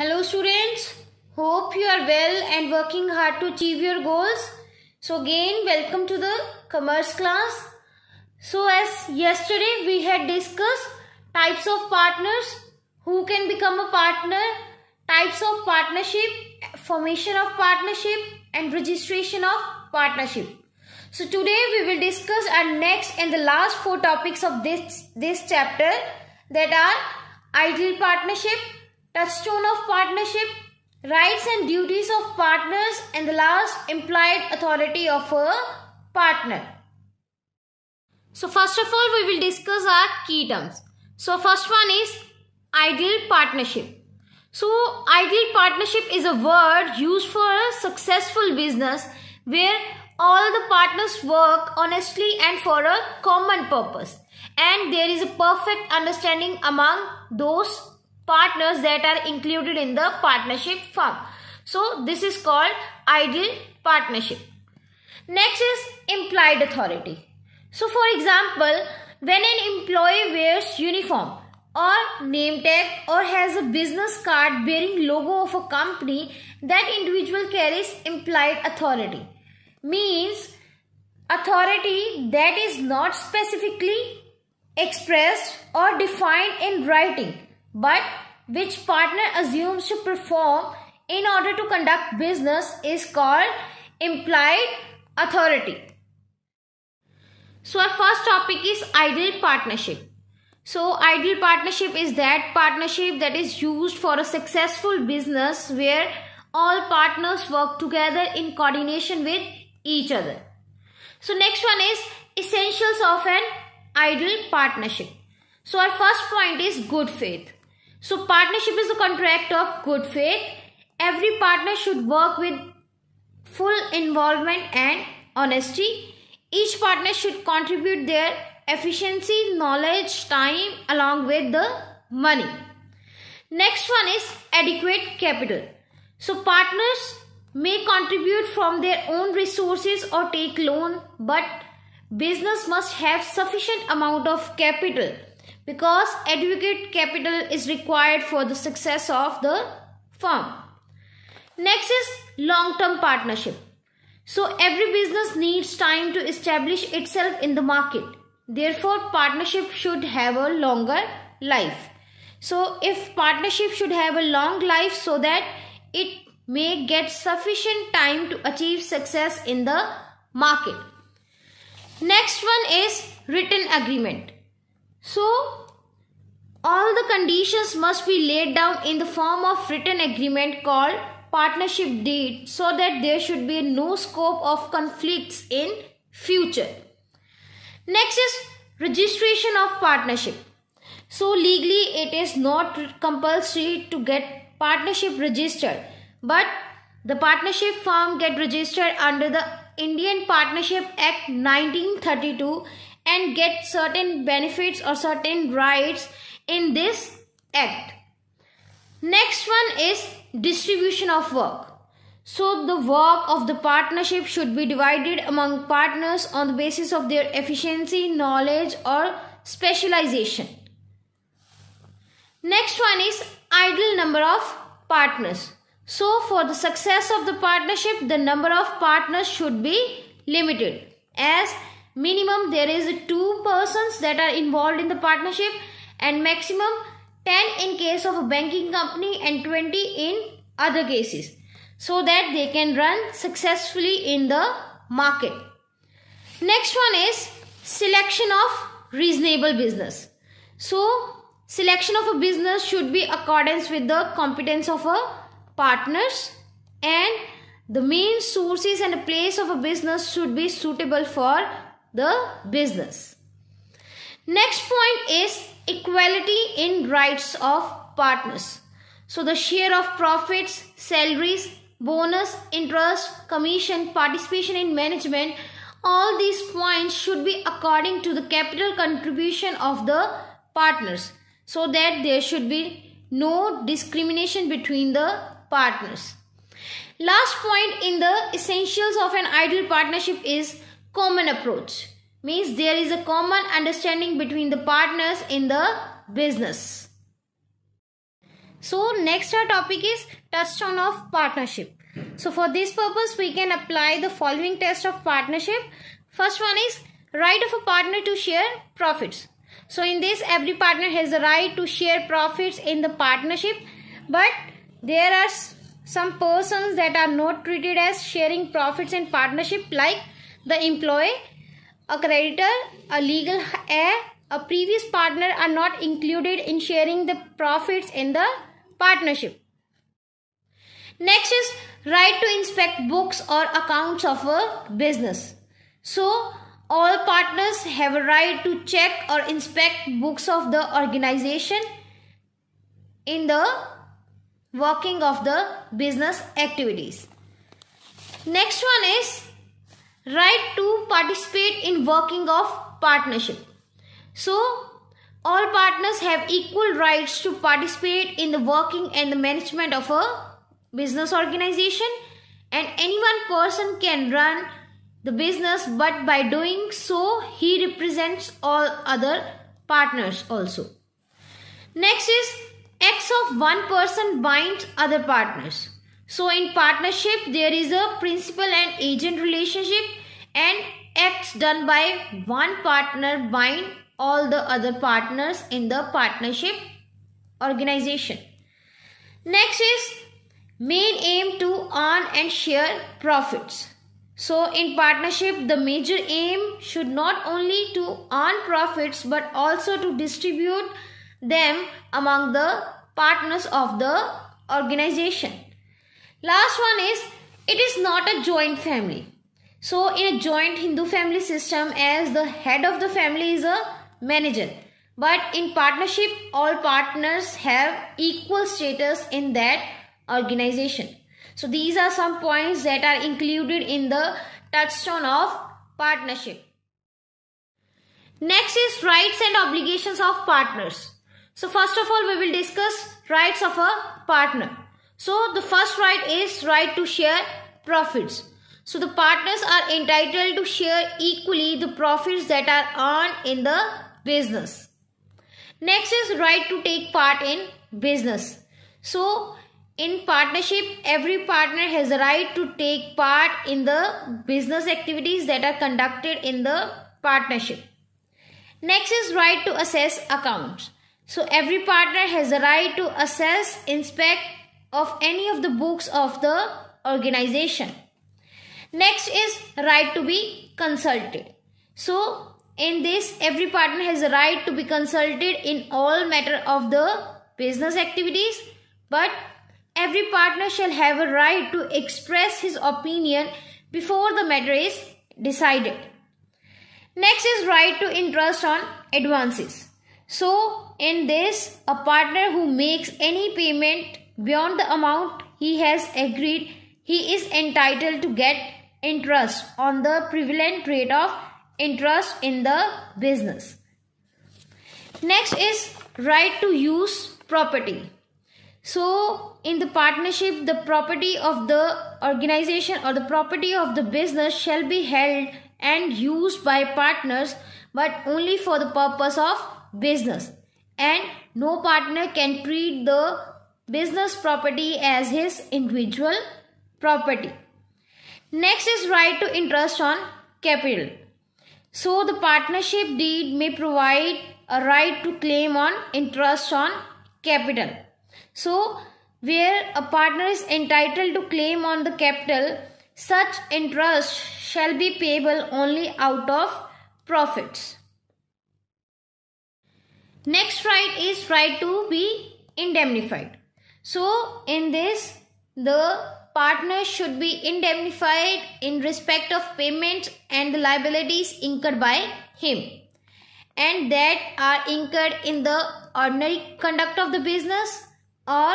Hello students, hope you are well and working hard to achieve your goals. So again, welcome to the commerce class. So as yesterday we had discussed types of partners, who can become a partner, types of partnership, formation of partnership and registration of partnership. So today we will discuss our next and the last four topics of this, this chapter that are ideal partnership, touchstone of partnership, rights and duties of partners, and the last, implied authority of a partner. So first of all, we will discuss our key terms. So first one is ideal partnership. So ideal partnership is a word used for a successful business where all the partners work honestly and for a common purpose and there is a perfect understanding among those partners that are included in the partnership firm, So this is called ideal partnership. Next is implied authority. So for example, when an employee wears uniform or name tag or has a business card bearing logo of a company, that individual carries implied authority. Means authority that is not specifically expressed or defined in writing but which partner assumes to perform in order to conduct business is called implied authority. So our first topic is ideal partnership. So ideal partnership is that partnership that is used for a successful business where all partners work together in coordination with each other. So next one is essentials of an ideal partnership. So our first point is good faith. So partnership is a contract of good faith. Every partner should work with full involvement and honesty. Each partner should contribute their efficiency, knowledge, time along with the money. Next one is adequate capital. So partners may contribute from their own resources or take loan but business must have sufficient amount of capital because adequate capital is required for the success of the firm. Next is long term partnership. So, every business needs time to establish itself in the market. Therefore, partnership should have a longer life. So, if partnership should have a long life so that it may get sufficient time to achieve success in the market. Next one is written agreement. So, all the conditions must be laid down in the form of written agreement called partnership deed so that there should be no scope of conflicts in future. Next is registration of partnership. So legally it is not compulsory to get partnership registered but the partnership firm get registered under the Indian Partnership Act 1932 and get certain benefits or certain rights in this act. Next one is distribution of work. So the work of the partnership should be divided among partners on the basis of their efficiency, knowledge or specialization. Next one is ideal number of partners. So for the success of the partnership, the number of partners should be limited as minimum there is two persons that are involved in the partnership and maximum 10 in case of a banking company and 20 in other cases so that they can run successfully in the market. Next one is selection of reasonable business. So selection of a business should be accordance with the competence of a partners and the main sources and place of a business should be suitable for the business. Next point is equality in rights of partners. So the share of profits, salaries, bonus, interest, commission, participation in management, all these points should be according to the capital contribution of the partners so that there should be no discrimination between the partners. Last point in the essentials of an ideal partnership is common approach means there is a common understanding between the partners in the business. So next our topic is touchstone of partnership. So for this purpose we can apply the following test of partnership. First one is right of a partner to share profits. So in this every partner has the right to share profits in the partnership but there are some persons that are not treated as sharing profits in partnership like the employee a creditor, a legal heir, a previous partner are not included in sharing the profits in the partnership. Next is right to inspect books or accounts of a business. So, all partners have a right to check or inspect books of the organization in the working of the business activities. Next one is Right to participate in working of partnership. So, all partners have equal rights to participate in the working and the management of a business organization and any one person can run the business but by doing so he represents all other partners also. Next is acts of one person binds other partners. So in partnership, there is a principal and agent relationship and acts done by one partner bind all the other partners in the partnership organization. Next is main aim to earn and share profits. So in partnership, the major aim should not only to earn profits but also to distribute them among the partners of the organization. Last one is it is not a joint family. So, in a joint Hindu family system, as the head of the family is a manager, but in partnership, all partners have equal status in that organization. So, these are some points that are included in the touchstone of partnership. Next is rights and obligations of partners. So, first of all, we will discuss rights of a partner. So the first right is right to share profits. So the partners are entitled to share equally the profits that are earned in the business. Next is right to take part in business. So in partnership, every partner has a right to take part in the business activities that are conducted in the partnership. Next is right to assess accounts. So every partner has a right to assess, inspect, of any of the books of the organization. Next is right to be consulted. So in this every partner has a right to be consulted in all matter of the business activities but every partner shall have a right to express his opinion before the matter is decided. Next is right to interest on advances. So in this a partner who makes any payment beyond the amount he has agreed, he is entitled to get interest on the prevalent rate of interest in the business. Next is right to use property. So, in the partnership, the property of the organization or the property of the business shall be held and used by partners but only for the purpose of business and no partner can treat the business property as his individual property. Next is right to interest on capital. So the partnership deed may provide a right to claim on interest on capital. So where a partner is entitled to claim on the capital, such interest shall be payable only out of profits. Next right is right to be indemnified. So in this, the partner should be indemnified in respect of payments and the liabilities incurred by him and that are incurred in the ordinary conduct of the business or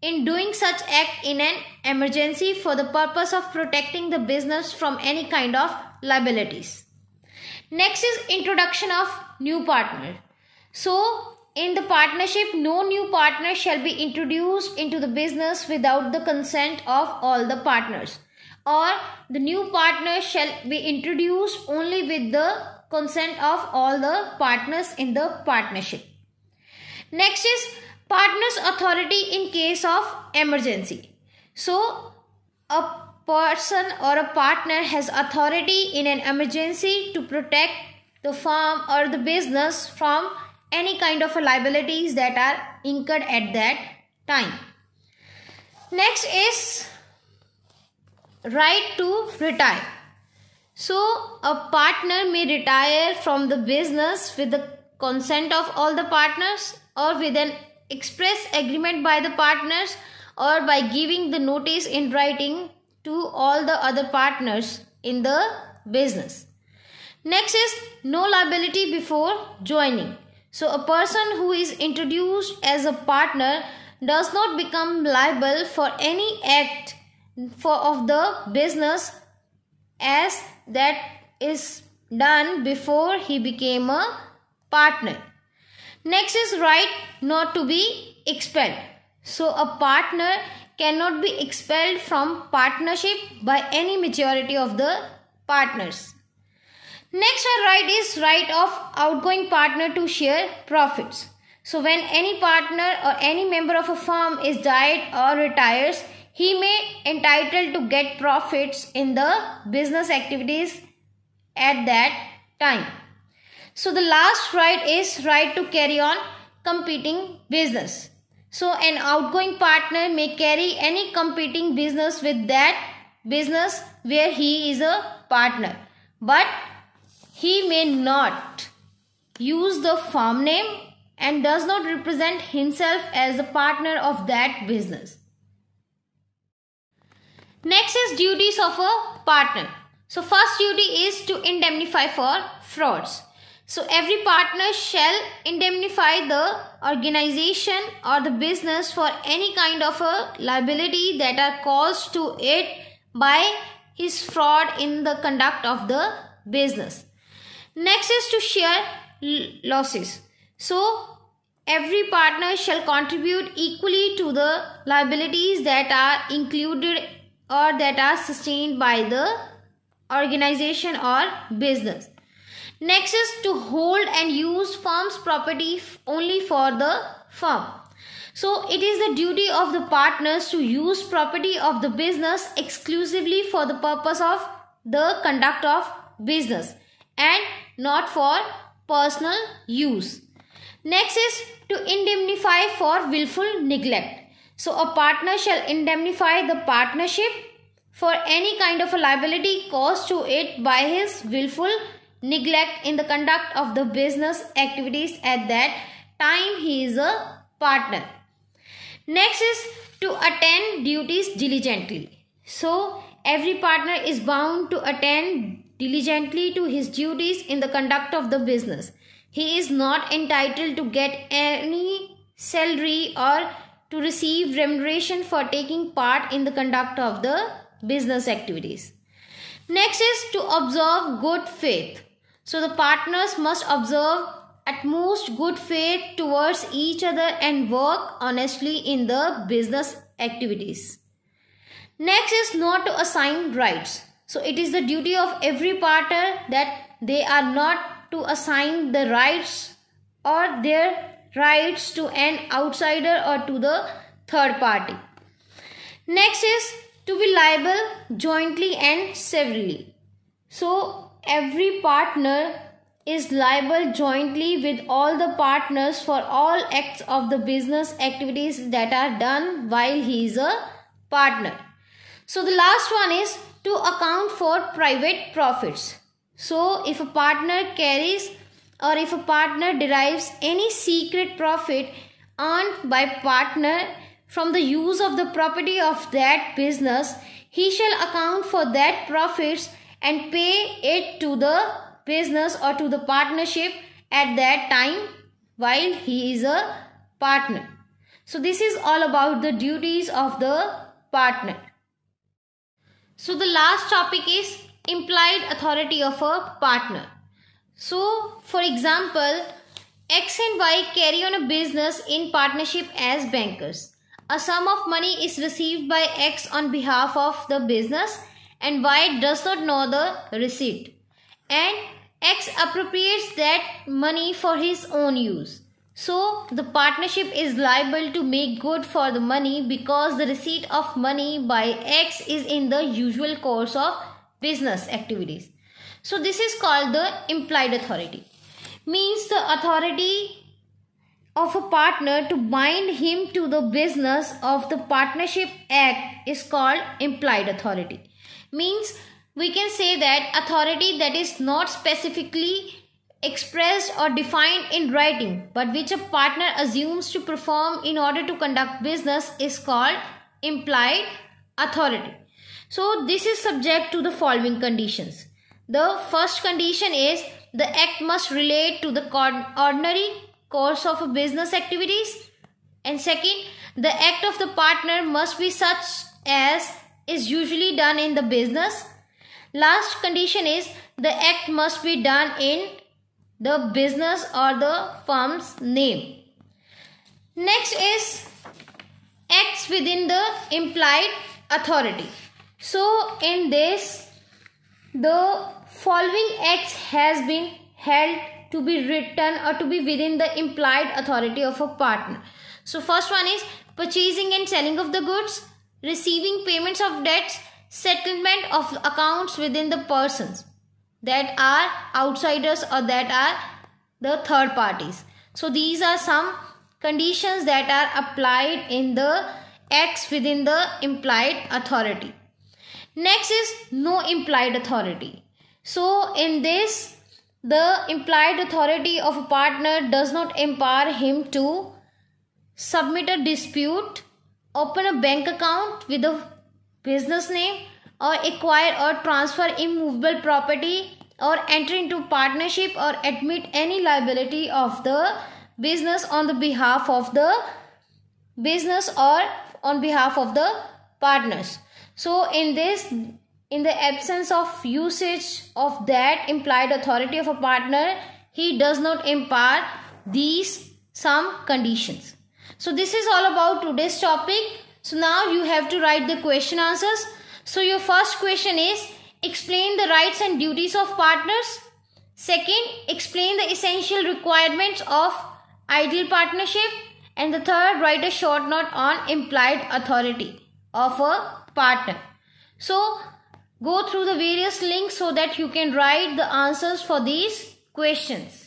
in doing such act in an emergency for the purpose of protecting the business from any kind of liabilities next is introduction of new partner so in the partnership, no new partner shall be introduced into the business without the consent of all the partners. Or the new partner shall be introduced only with the consent of all the partners in the partnership. Next is partner's authority in case of emergency. So, a person or a partner has authority in an emergency to protect the firm or the business from any kind of liabilities that are incurred at that time. Next is right to retire. So, a partner may retire from the business with the consent of all the partners or with an express agreement by the partners or by giving the notice in writing to all the other partners in the business. Next is no liability before joining. So, a person who is introduced as a partner does not become liable for any act for of the business as that is done before he became a partner. Next is right not to be expelled. So, a partner cannot be expelled from partnership by any majority of the partners. Next right is right of outgoing partner to share profits. So when any partner or any member of a firm is died or retires, he may entitled to get profits in the business activities at that time. So the last right is right to carry on competing business. So an outgoing partner may carry any competing business with that business where he is a partner. But he may not use the firm name and does not represent himself as a partner of that business. Next is duties of a partner. So first duty is to indemnify for frauds. So every partner shall indemnify the organization or the business for any kind of a liability that are caused to it by his fraud in the conduct of the business. Next is to share losses. So, every partner shall contribute equally to the liabilities that are included or that are sustained by the organization or business. Next is to hold and use firm's property only for the firm. So, it is the duty of the partners to use property of the business exclusively for the purpose of the conduct of business and not for personal use. Next is to indemnify for willful neglect. So a partner shall indemnify the partnership for any kind of a liability caused to it by his willful neglect in the conduct of the business activities at that time he is a partner. Next is to attend duties diligently. So every partner is bound to attend diligently to his duties in the conduct of the business. He is not entitled to get any salary or to receive remuneration for taking part in the conduct of the business activities. Next is to observe good faith. So the partners must observe at most good faith towards each other and work honestly in the business activities. Next is not to assign rights. So it is the duty of every partner that they are not to assign the rights or their rights to an outsider or to the third party. Next is to be liable jointly and severally. So every partner is liable jointly with all the partners for all acts of the business activities that are done while he is a partner. So the last one is to account for private profits. So, if a partner carries or if a partner derives any secret profit earned by partner from the use of the property of that business, he shall account for that profits and pay it to the business or to the partnership at that time while he is a partner. So, this is all about the duties of the partner. So the last topic is implied authority of a partner. So for example, X and Y carry on a business in partnership as bankers. A sum of money is received by X on behalf of the business and Y does not know the receipt. And X appropriates that money for his own use. So the partnership is liable to make good for the money because the receipt of money by X is in the usual course of business activities. So this is called the implied authority. Means the authority of a partner to bind him to the business of the partnership act is called implied authority. Means we can say that authority that is not specifically expressed or defined in writing, but which a partner assumes to perform in order to conduct business is called implied authority. So, this is subject to the following conditions. The first condition is the act must relate to the ordinary course of business activities. And second, the act of the partner must be such as is usually done in the business. Last condition is the act must be done in the business or the firm's name. Next is X within the implied authority. So in this the following X has been held to be written or to be within the implied authority of a partner. So first one is purchasing and selling of the goods, receiving payments of debts, settlement of accounts within the persons that are outsiders or that are the third parties. So these are some conditions that are applied in the acts within the implied authority. Next is no implied authority. So in this the implied authority of a partner does not empower him to submit a dispute, open a bank account with a business name or acquire or transfer immovable property or enter into partnership or admit any liability of the business on the behalf of the business or on behalf of the partners so in this in the absence of usage of that implied authority of a partner he does not impart these some conditions so this is all about today's topic so now you have to write the question answers so your first question is explain the rights and duties of partners. Second, explain the essential requirements of ideal partnership. And the third, write a short note on implied authority of a partner. So go through the various links so that you can write the answers for these questions.